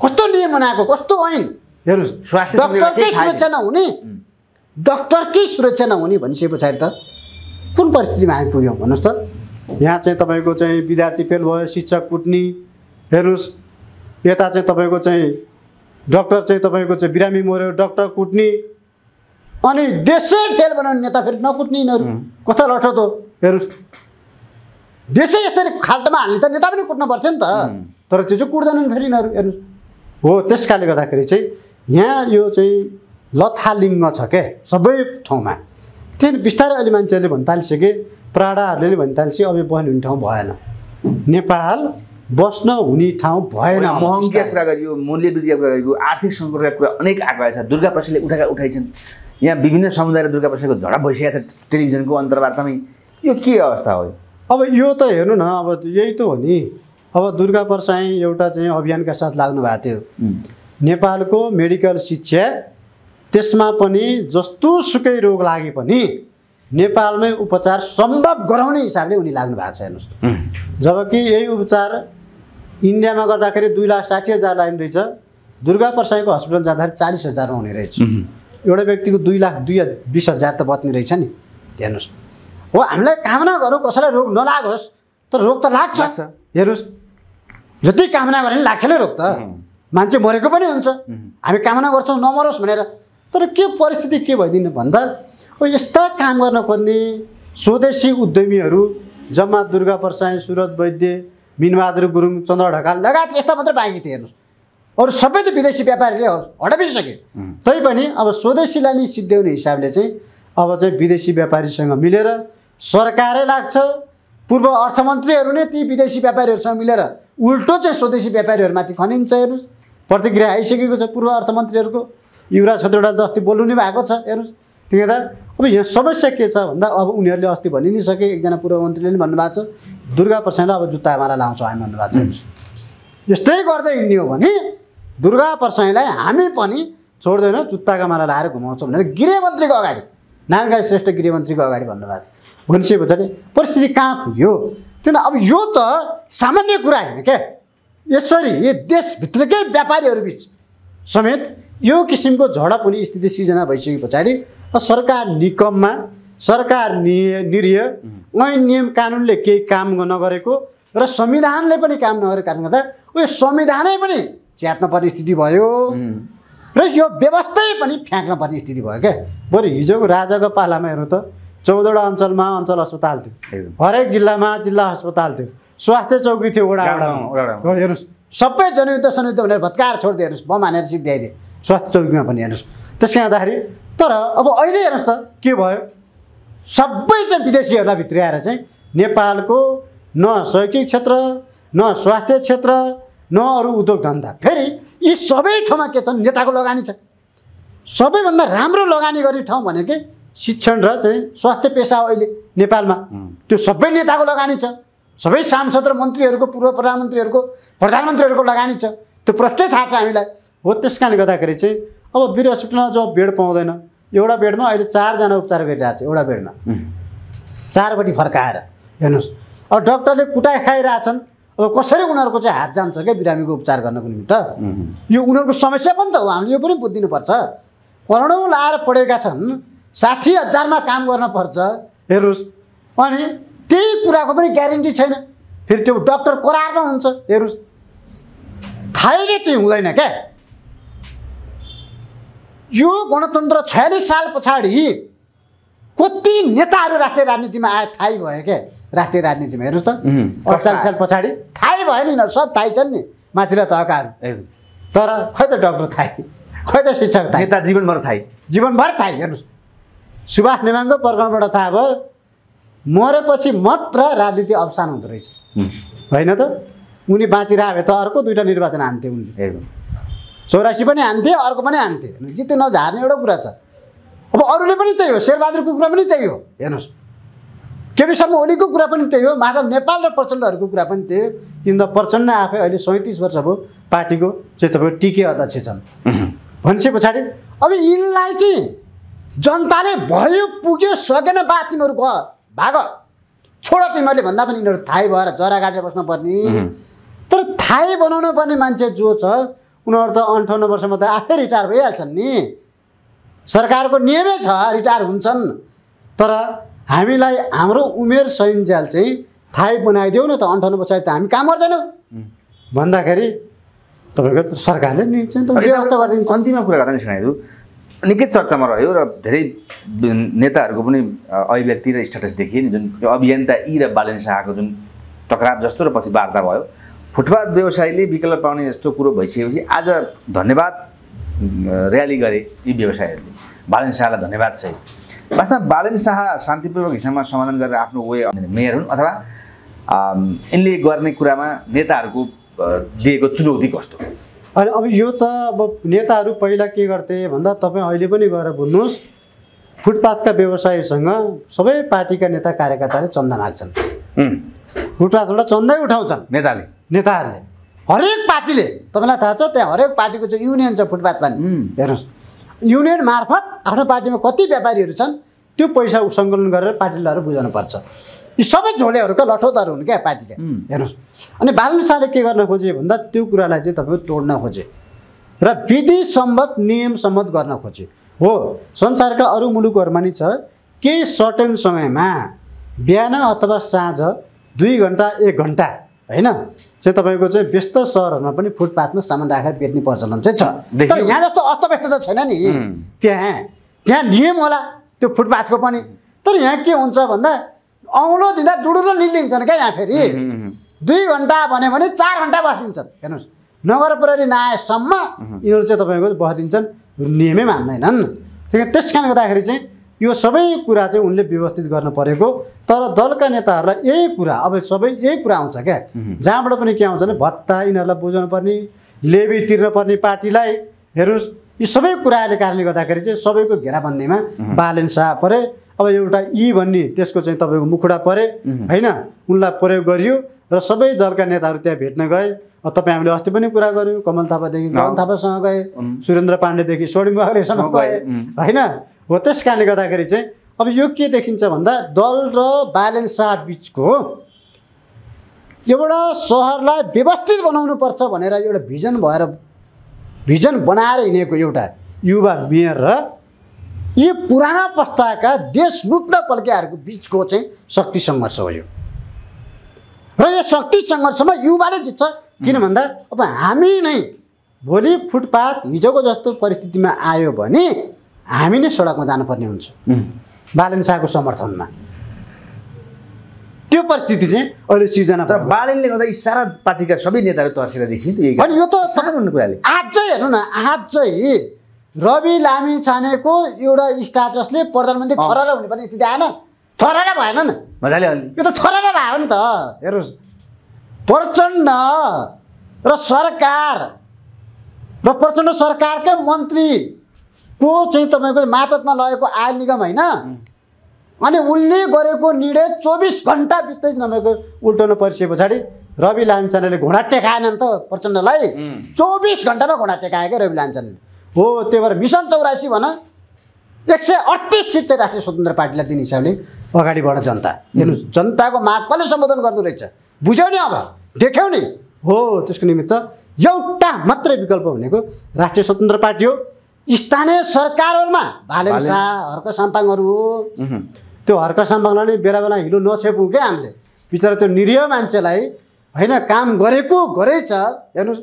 कस्तो नियम बनाएको कस्तो ऐन डक्टरकै सुरक्षा नहुने डक्टरकै सुरक्षा नहुने भनिसके पछाडि त कुन परिस्थितिमा हामी पुग्यौँ भन्नुहोस् त यहाँ चाहिँ तपाईँको चाहिँ विद्यार्थी फेल भयो शिक्षक कुट्ने हेर्नुहोस् यता चाहिँ तपाईँको चाहिँ डक्टर चाहिँ तपाईँको चाहिँ बिरामी मऱ्यो डक्टर कुट्ने अनि देशै फेल बनाउने नेता फेरि नकुट्ने यिनीहरू कता लठो त हेर्नुहोस् देशै यस्तरी खाल्टोमा हाल्ने त नेता पनि कुट्नुपर्छ नि त तर त्यो चाहिँ कुट्दैनन् फेरि यिनीहरू हेर्नुहोस् हो त्यस कारणले गर्दाखेरि चाहिँ यहाँ यो चाहिँ लथालिङ्ग छ के सबै ठाउँमा त्यही बिस्तारै अहिले मान्छेहरूले भन्न थालिसके प्राणाहरूले नै भन्न थालिसके अब यो बस्ने हुने ठाउँ भएन नेपाल बस्न हुने ठाउँ भएन महँगीका कुरा गरियो मूल्य वृद्धिका कुरा गरियो आर्थिक सङ्कटका कुरा अनेक आएको छ दुर्गा प्रसादले उठाएका उठाइन्छन् यहाँ विभिन्न समुदाय र दुर्गा प्रसादको झडप भइसकेको छ टेलिभिजनको अन्तर्वार्तामै यो के अवस्था हो अब यो त हेर्नु न अब यही त हो नि अब दुर्गा प्रसाई एउटा चाहिँ अभियानका साथ लाग्नु भएको थियो नेपालको मेडिकल शिक्षा त्यसमा पनि जस्तो सुकै रोग लागे पनि नेपालमै उपचार सम्भव गराउने हिसाबले उनी लाग्नु भएको छ हेर्नुहोस् जबकि यही उपचार इन्डियामा गर्दाखेरि दुई लाख साठी हजार लाइन रहेछ दुर्गा प्रसाईको हस्पिटल जाँदाखेरि चालिस हजारमा हुने रहेछ एउटा व्यक्तिको दुई लाख दुई बिस हजार त बच्ने रहेछ नि हेर्नुहोस् हो हामीलाई कामना गरौँ कसैलाई रोग नलागोस् तर रोग त लाग्छ हेर्नुहोस् जति कामना गरे नि लाग्छ नै रोग त मान्छे मरेको पनि हुन्छ हामी कामना गर्छौँ नमरोस् भनेर तर के परिस्थिति के भइदिनु भन्दा अब यस्ता काम गर्न खोज्ने स्वदेशी उद्यमीहरू जम्मा दुर्गा प्रसाई सुरत वैद्य मिनबहादुर गुरुङ चन्द्र ढकाल लगायत यस्ता मात्रै बाँकी थिए हेर्नुहोस् अरू सबै त विदेशी व्यापारीले हटाइसके तैपनि अब स्वदेशीलाई नै सिद्ध्याउने हिसाबले चाहिँ अब चाहिँ विदेशी व्यापारीसँग मिलेर सरकारै लाग्छ पूर्व अर्थमन्त्रीहरू नै ती विदेशी व्यापारीहरूसँग मिलेर उल्टो चाहिँ स्वदेशी व्यापारीहरूमाथि खनिन्छ हेर्नुहोस् प्रतिक्रिया आइसकेको छ पूर्व अर्थमन्त्रीहरूको युवराज खत्रेडाले त अस्ति बोल्नु नै भएको छ हेर्नुहोस् त्यही त अब यहाँ समस्या के छ भन्दा अब उनीहरूले अस्ति भनि नै सके एकजना पूर्व मन्त्रीले पनि भन्नुभएको छ दुर्गा प्रसादलाई अब जुत्ता माला लाउँछौँ हामी भन्नुभएको छ यस्तै गर्दै हिँड्ने हो भने दुर्गा प्रसाईलाई हामी पनि छोड्दैनौँ जुत्ताका माला लाएर घुमाउँछौँ भनेर गृहमन्त्रीको अगाडि नारायण श्रेष्ठ गृहमन्त्रीको अगाडि भन्नुभएको थियो भनिसके पछाडि परिस्थिति कहाँ पुग्यो त्यही अब यो त सामान्य कुरा होइन क्या यसरी यो देशभित्रकै व्यापारीहरू बिच समेत यो किसिमको झडप हुने स्थिति सिर्जना भइसके पछाडि सरकार निकममा सरकार निरीह ऐन नियम कानुनले केही काम नगरेको र संविधानले पनि काम नगरेको कारणले गर्दा उयो संविधानै पनि च्यात्न पर्ने स्थिति भयो र यो व्यवस्थै पनि फ्याँक्न पर्ने स्थिति भयो क्या बरु हिजोको राजाको पालामा हेर्नु त चौधवटा अञ्चलमा अञ्चल अस्पताल थियो हरेक जिल्लामा जिल्ला अस्पताल थियो स्वास्थ्य चौकी थियो वडा हेर्नुहोस् सबै जनयुद्ध जनयुद्ध भनेर भत्कार छोडिदियो हेर्नुहोस् बम हानेर सिद्ध्याइदियो स्वास्थ्य चौकीमा पनि हेर्नुहोस् त्यस कारण गर्दाखेरि तर अब अहिले हेर्नुहोस् त के भयो सबै चाहिँ विदेशीहरूलाई भित्र्याएर चाहिँ नेपालको न शैक्षिक क्षेत्र न स्वास्थ्य क्षेत्र न अरू उद्योग धन्दा फेरि यी सबै ठाउँमा के छन् नेताको लगानी छ सबैभन्दा राम्रो लगानी गर्ने ठाउँ भनेकै शिक्षण र चाहिँ स्वास्थ्य पेसा अहिले नेपालमा त्यो सबै नेताको लगानी छ सबै सांसद र मन्त्रीहरूको पूर्व प्रधानमन्त्रीहरूको प्रधानमन्त्रीहरूको लगानी छ त्यो प्रष्टै थाहा छ हामीलाई हो त्यस कारणले गर्दाखेरि चाहिँ अब वीर हस्पिटलमा जब बेड पाउँदैन एउटा बेडमा अहिले चारजना उपचार गरिरहेको छ एउटा बेडमा चारपट्टि फर्काएर हेर्नुहोस् अब डक्टरले कुटाइ खाइरहेछन् अब कसरी उनीहरूको चाहिँ हात जान्छ क्या बिरामीको उपचार गर्नको निमित्त यो उनीहरूको समस्या पनि त हो हामीले यो पनि बुझिदिनुपर्छ करोडौँ लाएर पढेका छन् साठी हजारमा काम गर्न पर्छ हेर्नुहोस् अनि त्यही कुराको पनि ग्यारेन्टी छैन फेरि त्यो डक्टर करारमा हुन्छ हेर्नुहोस् थाहैले त्यो हुँदैन क्या यो गणतन्त्र छयालिस साल पछाडि कति नेताहरू राष्ट्रिय राजनीतिमा आए थाहै भयो क्या राष्ट्रिय राजनीतिमा हेर्नुहोस् त अठचालिस साल पछाडि थाहै भएन नि सब थाहै छन् नि माथिल्ला तहकाहरू तर खै त डक्टर थाहै खै त शिक्षक थाहै नेता जीवनभर थाहै जीवनभर थाहै हेर्नुहोस् सुभाष नेमाङको प्रकरणबाट थाहा भयो मरेपछि मात्र राजनीति अवसान हुँदो रहेछ होइन त उनी बाँचिरहेको भए त अर्को दुइटा निर्वाचन हान्थे उनी एकदम चौरासी पनि हान्थे अर्को पनि हान्थे जित्ने नझार्ने एउटा कुरा छ अब अरूले पनि त्यही हो शेरबहादुरको कुरा पनि त्यही हो हेर्नुहोस् केपी शर्मा ओलीको कुरा पनि त्यही हो माधव नेपाल र प्रचण्डहरूको कुरा पनि त्यही हो किन प्रचण्ड आफै अहिले सैँतिस वर्ष भयो पार्टीको चाहिँ तपाईँको टिके अध्यक्ष छन् भनिसके पछाडि अब यिनलाई चाहिँ जनताले भयो पुग्यो सकेन बा तिमीहरू ग भाग छोड तिमीहरूले भन्दा पनि यिनीहरू थाहै भएर जरा काटेर बस्नुपर्ने तर थाहै बनाउनु पर्ने मान्छे जो छ उनीहरू त अन्ठाउन्न वर्षमा त आफै रिटायर भइहाल्छन् नि सरकारको नियमै छ रिटायर हुन्छन् तर हामीलाई हाम्रो उमेर सैन्ज्याल चाहिँ थाहै बनाइदेऊ न त अन्ठाउन्न पछाडि त हामी काम गर्दैनौँ भन्दाखेरि तपाईँको सरकारले नि अन्तिममा कुरा गर्दा नि सुनाइदिउँ निकै चर्चामा रह्यो र धेरै नेताहरूको पनि अभिव्यक्ति र स्ट्याटस देखिए नि जुन अभियन्ता यी र बालन शाहको जुन टकराव जस्तो र पछि वार्ता भयो फुटपाथ व्यवसायले विकल्प पाउने जस्तो कुरो भइसकेपछि आज धन्यवाद र्याली गरे यी व्यवसायहरूले बालन शाहलाई धन्यवाद सहित वास्तवमा बालन शाह शान्तिपूर्वक हिसाबमा समाधान गरेर आफ्नो वे मेयर हुन् अथवा यिनले गर्ने कुरामा नेताहरूको दिएको चुनौती कस्तो अनि अब यो त अब नेताहरू पहिला के गर्थे भन्दा तपाईँ अहिले पनि गएर बुझ्नुहोस् फुटपाथका व्यवसायीसँग सबै पार्टीका नेता कार्यकर्ताले चन्दा माग्छन् फुटपाथबाट चन्दै उठाउँछन् नेताले नेताहरूले हरेक पार्टीले तपाईँलाई थाहा छ त्यहाँ हरेक पार्टीको चाहिँ युनियन छ फुटपाथमा हेर्नुहोस् युनियन मार्फत आफ्नो पार्टीमा कति व्यापारीहरू छन् त्यो पैसा सङ्कलन गरेर पार्टीलाई बुझाउनुपर्छ यी सबै झोलेहरूका लठोदार हुन् क्या पार्टीले हेर्नुहोस् अनि बालन के गर्न खोजे भन्दा त्यो कुरालाई चाहिँ तपाईँको तोड्न खोजे र विधि सम्मत नियम सम्मत गर्न खोजे हो संसारका अरू मुलुकहरूमा नि छ केही सर्टेन समयमा बिहान अथवा साँझ दुई घन्टा एक घन्टा होइन चाहिँ तपाईँको चाहिँ व्यस्त सहरहरूमा पनि फुटपाथमा सामान राखेर बेच्ने प्रचलन चाहिँ छ तर यहाँ जस्तो अस्तव्यस्त त छैन नि त्यहाँ त्यहाँ नियम होला त्यो फुटपाथको पनि तर यहाँ के हुन्छ भन्दा औँलो दिँदा डुडुलो निलिन्छन् क्या यहाँ फेरि दुई घन्टा भन्यो भने चार घन्टा बसिदिन्छन् हेर्नुहोस् नगर प्रहरी नआएसम्म यिनीहरू चाहिँ तपाईँको बसिदिन्छन् नियमै मान्दैनन् त्यही त्यस कारणले गर्दाखेरि चाहिँ यो सबै कुरा चाहिँ उनले व्यवस्थित गर्नु परेको तर दलका नेताहरूलाई यही कुरा अब सबै यही कुरा आउँछ क्या जहाँबाट पनि के आउँछ भने भत्ता यिनीहरूलाई बुझाउनु पर्ने लेबी तिर्न पर्ने पार्टीलाई हेर्नुहोस् यी सबै कुराहरूले कारणले गर्दाखेरि चाहिँ सबैको घेराबन्दीमा ब्यालेन्स आए परे अब एउटा यी भन्ने त्यसको चाहिँ तपाईँको मुखुडा परे होइन उनलाई प्रयोग गरियो र सबै दलका नेताहरू त्यहाँ भेट्न गए तपाईँ हामीले अस्ति पनि कुरा गऱ्यौँ कमल थापादेखि कमल थापासँग गए सुरेन्द्र पाण्डेदेखि स्वर्णिम बाग्रेसँग गए होइन हो त्यस कारणले गर्दाखेरि चाहिँ अब यो के देखिन्छ भन्दा दल र ब्यालेन्स शाह बिचको एउटा सहरलाई व्यवस्थित बनाउनु पर्छ भनेर एउटा भिजन भएर भिजन बनाएर हिँडेको एउटा युवा मेयर र यी पुराना पस्ताका देश लुट्न पल्कियाहरूको बिचको चाहिँ शक्ति सङ्घर्ष हो यो र यो शक्ति सङ्घर्षमा युवाले जित्छ किन भन्दा अब हामी नै भोलि फुटपाथ हिजोको जस्तो परिस्थितिमा आयो भने हामी नै सडकमा जानुपर्ने हुन्छ बालन शाहको समर्थनमा त्यो परिस्थिति चाहिँ अहिले सिर्जना तर बालनले गर्दा यी सारा पार्टीका सबै नेताहरू तर्सेर देखिन्छ यो त साधारण कुराले आज हेर्नु न आज रवि लामी छानेको एउटा स्टाटसले प्रधानमन्त्री थरारा हुने पनि स्थिति आएन थरारा भएन नि मजाले यो त थरारा भयो नि त हेर्नुहोस् प्रचण्ड र सरकार र प्रचण्ड सरकारकै को चाहिँ तपाईँको मातमा लगेको आयल निगम होइन अनि उसले गरेको निर्णय चौबिस घन्टा बित्दै नभएको उल्टो परिसके पछाडि रवि लामिछानेले घुँडा टेकाएन नि त प्रचण्डलाई चौबिस घन्टामा घुँडा टेकायो क्या रवि लामिछानेले हो त्यही भएर मिसन चौरासी भन एक सय अठतिस सिट चाहिँ राष्ट्रिय स्वतन्त्र पार्टीलाई दिने हिसाबले अगाडि बढ जनता हेर्नु जनताको माग कसले सम्बोधन गर्दो रहेछ बुझ्यौ नि अब देख्यौ नि हो त्यसको निमित्त एउटा मात्रै विकल्प भनेको राष्ट्रिय स्वतन्त्र पार्टी हो स्थानीय सरकारहरूमा भाले शाह हर्क साम्पाङहरू हो त्यो हर्क साम्पाङलाई नै बेला बेला हिँड्नु नछेपौँ क्या हामीले बिचरा त्यो निरीह मान्छेलाई होइन काम गरेको गरेछ हेर्नुहोस्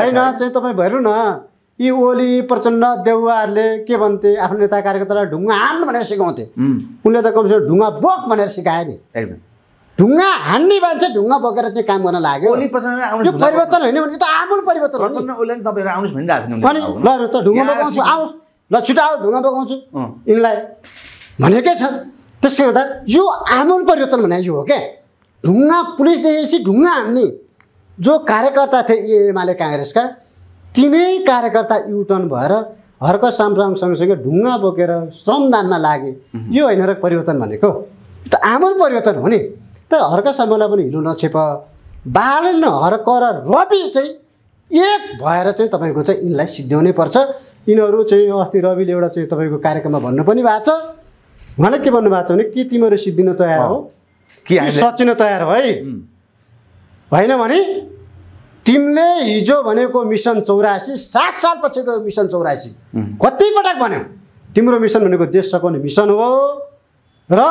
होइन चाहिँ तपाईँ भएर न यी ओली प्रचण्ड देउवाहरूले के भन्थे आफ्नो नेता कार्यकर्तालाई ढुङ्गा हान् भनेर सिकाउँथे उनले त कमसेकम ढुङ्गा बोक भनेर सिकाए नि एकदम ढुङ्गा हान्ने मान्छे ढुङ्गा बोकेर चाहिँ काम गर्न लाग्यो यो परिवर्तन होइन भने त आमूल परिवर्तन ल त ढुङ्गा बोकाउँछु आऊ ल आऊ ढुङ्गा बोकाउँछु यिनलाई भनेकै छ त्यसले गर्दा यो आमूल परिवर्तन भने यो हो क्या ढुङ्गा पुलिस देखेपछि ढुङ्गा हान्ने जो कार्यकर्ता थिए एमाले काङ्ग्रेसका तिनै कार्यकर्ता युटर्न भएर हर्क सामसाङ सँगसँगै ढुङ्गा बोकेर श्रमदानमा लागे यो होइन र परिवर्तन भनेको त आमल परिवर्तन हो नि त हर्क सामलाई पनि हिलो नछेप बालन हर्क र रवि चाहिँ एक भएर चाहिँ तपाईँको चाहिँ यिनलाई सिद्ध्याउनै पर्छ यिनीहरू चाहिँ अस्ति रविले एउटा चाहिँ तपाईँको कार्यक्रममा भन्नु पनि भएको छ उहाँले के भन्नुभएको छ भने कि तिमीहरू सिद्धिन तयार हो कि सचिन तयार हो है होइन भने तिमीले हिजो भनेको मिसन चौरासी सात पछिको मिसन चौरासी कतिपटक पटक भन्यौ तिम्रो मिसन भनेको देश सघाउने मिसन हो र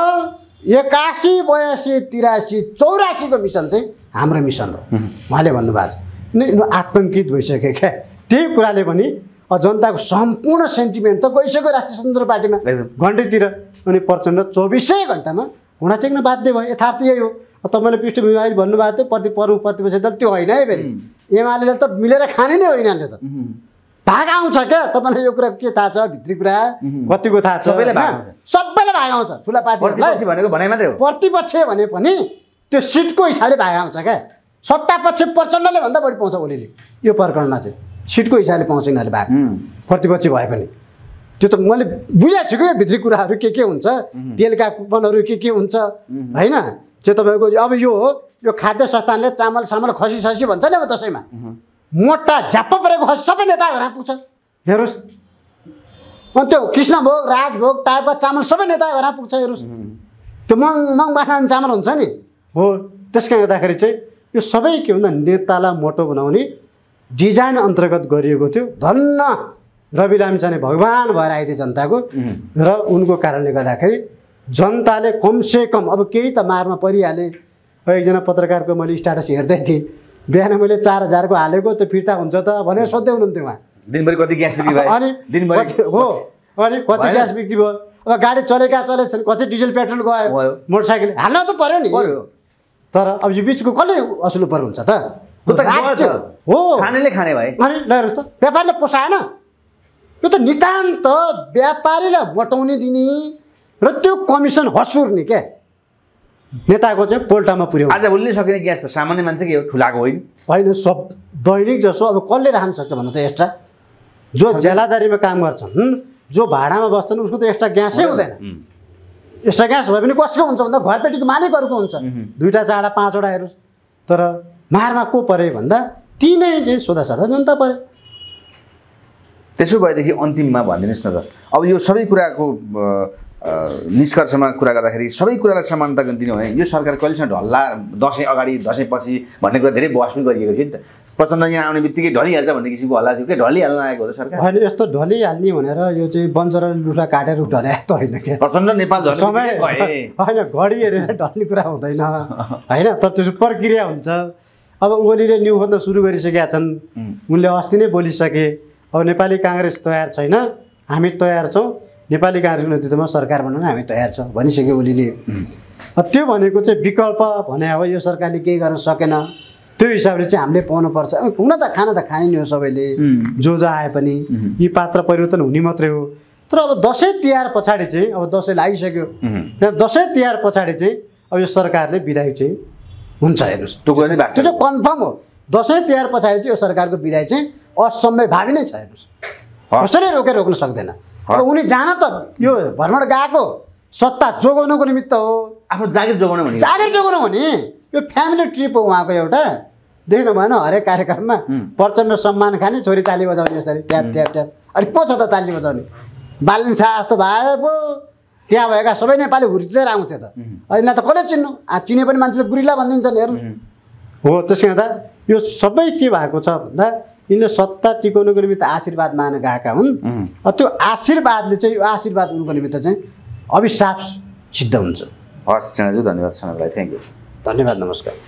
एकासी बयासी तिरासी चौरासीको मिसन चाहिँ हाम्रो मिसन हो उहाँले भन्नुभएको छ आतङ्कित भइसक्यो क्या त्यही कुराले पनि जनताको सम्पूर्ण सेन्टिमेन्ट त गइसक्यो राष्ट्रिय स्वतन्त्र पार्टीमा घन्टेतिर अनि प्रचण्ड चौबिसै घन्टामा हुन टेक्न बाध्य भयो यथार्थ यही हो तपाईँले पृष्ठभूमि अहिले भन्नुभएको थियो प्रति पर्व प्रतिपक्ष दल त्यो होइन है फेरि एमाले त मिलेर खाने नै हो यिनीहरूले त भाग आउँछ क्या तपाईँलाई यो कुरा के थाहा छ भित्री कुरा कतिको थाहा छ सबैले भाग आउँछ ठुला पार्टी भनेको भनाइ मात्रै हो प्रतिपक्ष भने पनि त्यो सिटको हिसाबले भाग आउँछ क्या सत्तापक्ष प्रचण्डले भन्दा बढी पाउँछ ओलीले यो प्रकरणमा चाहिँ सिटको हिसाबले पाउँछ यिनीहरूले भाग प्रतिपक्षी भए पनि त्यो त मैले बुझाएको छु कि भित्री कुराहरू के के हुन्छ तेलका कुपनहरू के के हुन्छ होइन त्यो तपाईँको अब यो हो यो खाद्य संस्थानले चामल सामल खसी खसी भन्छ नि अब दसैँमा मोटा झ्याप्प परेको खसी सबै नेताहरू पुग्छ हेर्नुहोस् अनि त्यो कृष्ण भोग राजभोग टाइपका चामल सबै नेताहरू पुग्छ हेर्नुहोस् त्यो मङ मङ बाख्रा चामल हुन्छ नि हो त्यस कारणले गर्दाखेरि चाहिँ यो सबै के भन्दा नेतालाई मोटो बनाउने डिजाइन अन्तर्गत गरिएको थियो धन्न रवि लामिछाने भगवान् भएर आइदिए जनताको र उनको कारणले गर्दाखेरि जनताले कमसेकम अब केही त मारमा परिहालेँ एकजना पत्रकारको मैले स्ट्याटस हेर्दै थिएँ बिहान मैले चार हजारको हालेको त्यो फिर्ता हुन्छ त भनेर सोध्दै हुनुहुन्थ्यो उहाँ दिनभरि कति ग्यास बिक्री भयो अनि दिनभरि हो अनि कति ग्यास बिक्री भयो अब गाडी चलेका चलेछन् कति डिजल पेट्रोल गयो मोटरसाइकल हाल्न त पऱ्यो नि पऱ्यो तर अब यो बिचको कसले असुल पर्नुहुन्छ त हो खानेले खाने भयो अनि ल त व्यापारले पोसाएन यो त नितान्त व्यापारीलाई बटाउने दिने र त्यो कमिसन हसुर्ने क्या नेताको चाहिँ पोल्टामा पुर्यो आज भुल्नै सकिने ग्यास त सामान्य मान्छेकै हो ठुलाको होइन होइन सब दैनिक जसो अब कसले राख्न सक्छ भन्नु त एक्स्ट्रा जो ज्यालादारीमा काम गर्छन् जो भाडामा बस्छन् उसको त एक्स्ट्रा ग्यासै हुँदैन एक्स्ट्रा ग्यास भए पनि कसको हुन्छ भन्दा घरपेटीको मालिकहरूको हुन्छ दुईवटा चारवटा पाँचवटा हेर्नुहोस् तर मारमा को परे भन्दा तिनै चाहिँ सोधा साधा जनता पऱ्यो त्यसो भएदेखि अन्तिममा भनिदिनुहोस् न त अब यो सबै कुराको निष्कर्षमा कुरा गर्दाखेरि सबै कुरालाई समानता दिने भने यो सरकार कहिलेसम्म ढल्ला दसैँ अगाडि दसैँ पछि भन्ने कुरा धेरै बहस पनि गरिएको थियो नि त प्रचण्ड यहाँ आउने बित्तिकै ढलिहाल्छ भन्ने किसिमको हल्ला थियो कि ढलिहाल्न आएको हो सरकार होइन यस्तो ढलिहाल्ने भनेर यो चाहिँ बन्चरा रुखलाई काटेर ढल्याएको त होइन क्या प्रचण्ड नेपाल समय होइन घडी हेरेर ढल्ने कुरा हुँदैन होइन तर त्यसको प्रक्रिया हुन्छ अब ओलीले न्युभन्दा सुरु गरिसकेका छन् उनले अस्ति नै बोलिसके अब नेपाली काङ्ग्रेस तयार छैन हामी तयार छौँ नेपाली काङ्ग्रेसको नेतृत्वमा सरकार बनाउन हामी तयार छौँ भनिसक्यो ओलीले त्यो भनेको चाहिँ विकल्प भने अब यो सरकारले केही गर्न सकेन त्यो हिसाबले चाहिँ हामीले पाउनुपर्छ हुन त खाना त खाने नै हो सबैले जो जो आए पनि यी पात्र परिवर्तन हुने मात्रै हो तर अब दसैँ तिहार पछाडि चाहिँ अब दसैँ आइसक्यो त्यहाँ दसैँ तिहार पछाडि चाहिँ अब यो सरकारले विधायक चाहिँ हुन्छ हेर्नुहोस् त्यो चाहिँ कन्फर्म हो दसैँ तिहार पछाडि चाहिँ यो सरकारको विदाय चाहिँ असम्भव भावी नै छ हेर्नुहोस् कसैले रोकेर रोक्न सक्दैन र उनी जान त यो भ्रमण गएको सत्ता जोगाउनुको निमित्त हो आफ्नो जागिर जोगाउनु भने जागिर जोगाउनु भने यो फ्यामिली ट्रिप हो उहाँको एउटा देख्नु भएन हरेक कार्यक्रममा प्रचण्ड सम्मान खाने छोरी ताली बजाउने यसरी ट्याप ट्याप ट्याप अनि पो छ त ताली बजाउने बालिन्छा जस्तो भए पो त्यहाँ भएका सबै नेपाली हुर्केर आउँथ्यो त अहिले न त कसले चिन्नु आ चिने पनि मान्छेले गुरिला भनिदिन्छन् हेर्नुहोस् हो त्यसले गर्दा यो सबै के भएको छ भन्दा यिनले सत्ता टिकाउनुको निमित्त आशीर्वाद मान गएका हुन् त्यो आशीर्वादले चाहिँ यो आशीर्वाद उनको निमित्त चाहिँ अभिशाप सिद्ध हुन्छ हस् धन्यवाद सेनालाई थ्याङ्क यू धन्यवाद नमस्कार